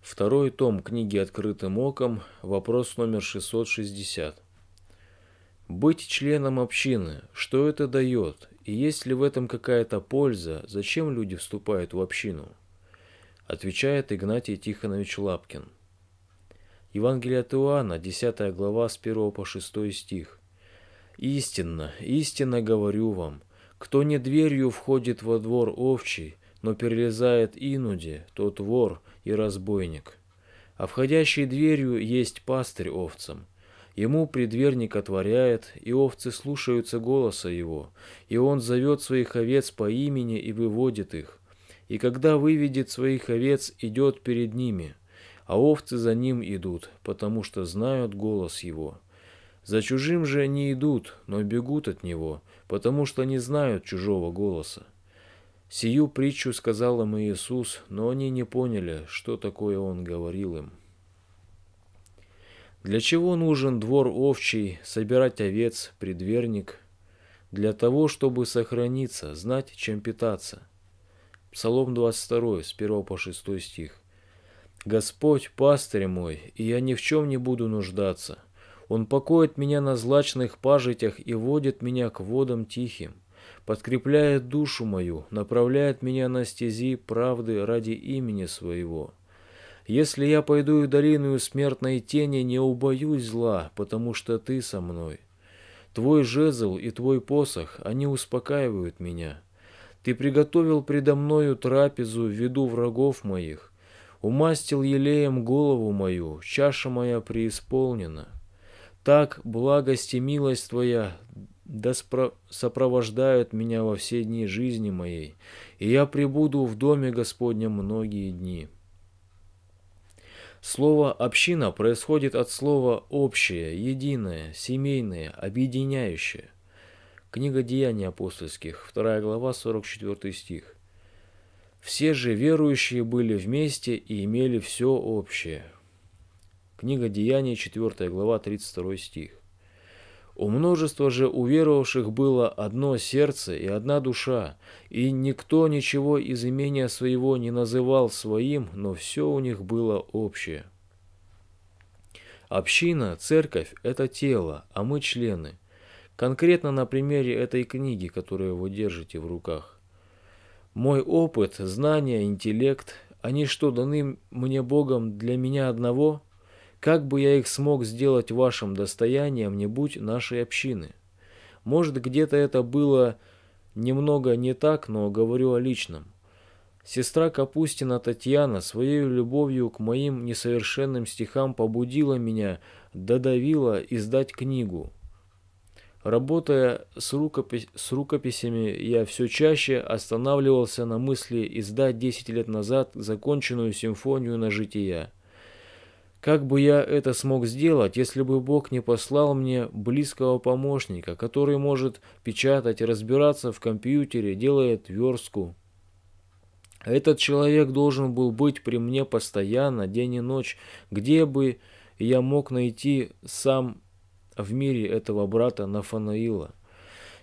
Второй том книги «Открытым оком», вопрос номер 660. Быть членом общины, что это дает, и есть ли в этом какая-то польза, зачем люди вступают в общину? Отвечает Игнатий Тихонович Лапкин. Евангелие от Иоанна, 10 глава, с 1 по 6 стих. «Истинно, истинно говорю вам, кто не дверью входит во двор овчий, но перелезает инуди, тот вор и разбойник. А входящей дверью есть пастырь овцам. Ему предверник отворяет, и овцы слушаются голоса его, и он зовет своих овец по имени и выводит их. И когда выведет своих овец, идет перед ними, а овцы за ним идут, потому что знают голос его. За чужим же не идут, но бегут от него, потому что не знают чужого голоса. Сию притчу сказал им Иисус, но они не поняли, что такое Он говорил им. Для чего нужен двор овчий, собирать овец, предверник? Для того, чтобы сохраниться, знать, чем питаться. Псалом 22, с 1 по 6 стих. «Господь, пастырь мой, и я ни в чем не буду нуждаться. Он покоит меня на злачных пажитях и водит меня к водам тихим подкрепляет душу мою, направляет меня на стези правды ради имени своего. Если я пойду в долину смертной тени, не убоюсь зла, потому что ты со мной. Твой жезл и твой посох, они успокаивают меня. Ты приготовил предо мною трапезу в виду врагов моих, умастил елеем голову мою, чаша моя преисполнена. Так благость и милость твоя да сопровождают меня во все дни жизни моей, и я пребуду в доме Господнем многие дни». Слово «община» происходит от слова «общее», «единое», «семейное», «объединяющее». Книга Деяний апостольских, 2 глава, 44 стих. «Все же верующие были вместе и имели все общее». Книга Деяний, 4 глава, 32 стих. У множества же уверовавших было одно сердце и одна душа, и никто ничего из имения своего не называл своим, но все у них было общее. Община, церковь – это тело, а мы – члены. Конкретно на примере этой книги, которую вы держите в руках. Мой опыт, знания, интеллект – они что, даны мне Богом для меня одного – как бы я их смог сделать вашим достоянием, не будь нашей общины? Может, где-то это было немного не так, но говорю о личном. Сестра Капустина Татьяна своей любовью к моим несовершенным стихам побудила меня, додавила издать книгу. Работая с, рукопись, с рукописями, я все чаще останавливался на мысли издать 10 лет назад законченную симфонию на жития. Как бы я это смог сделать, если бы Бог не послал мне близкого помощника, который может печатать разбираться в компьютере, делает верстку? Этот человек должен был быть при мне постоянно, день и ночь, где бы я мог найти сам в мире этого брата Нафанаила.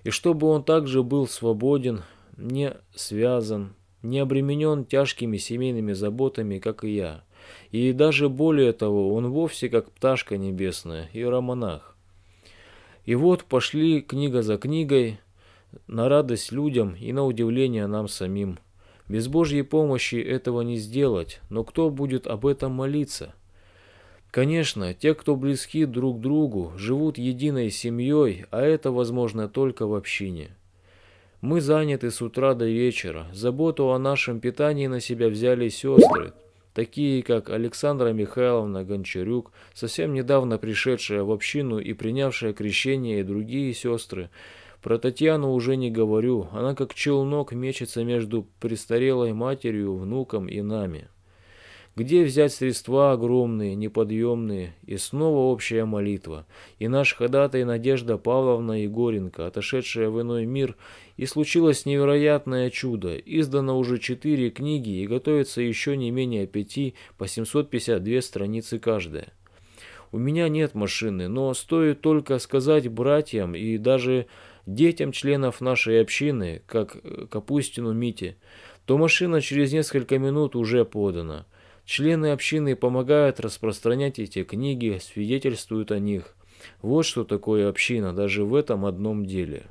И чтобы он также был свободен, не связан, не обременен тяжкими семейными заботами, как и я. И даже более того, он вовсе как пташка небесная, иеромонах. И вот пошли книга за книгой, на радость людям и на удивление нам самим. Без Божьей помощи этого не сделать, но кто будет об этом молиться? Конечно, те, кто близки друг другу, живут единой семьей, а это возможно только в общине. Мы заняты с утра до вечера, заботу о нашем питании на себя взяли сестры, такие как Александра Михайловна Гончарюк, совсем недавно пришедшая в общину и принявшая крещение, и другие сестры. Про Татьяну уже не говорю, она как челнок мечется между престарелой матерью, внуком и нами. Где взять средства огромные, неподъемные? И снова общая молитва. И наш ходатай Надежда Павловна Егоренко, отошедшая в иной мир, и случилось невероятное чудо. Издано уже четыре книги и готовится еще не менее пяти по 752 страницы каждая. У меня нет машины, но стоит только сказать братьям и даже детям членов нашей общины, как э, Капустину Мите, то машина через несколько минут уже подана – Члены общины помогают распространять эти книги, свидетельствуют о них. Вот что такое община даже в этом одном деле.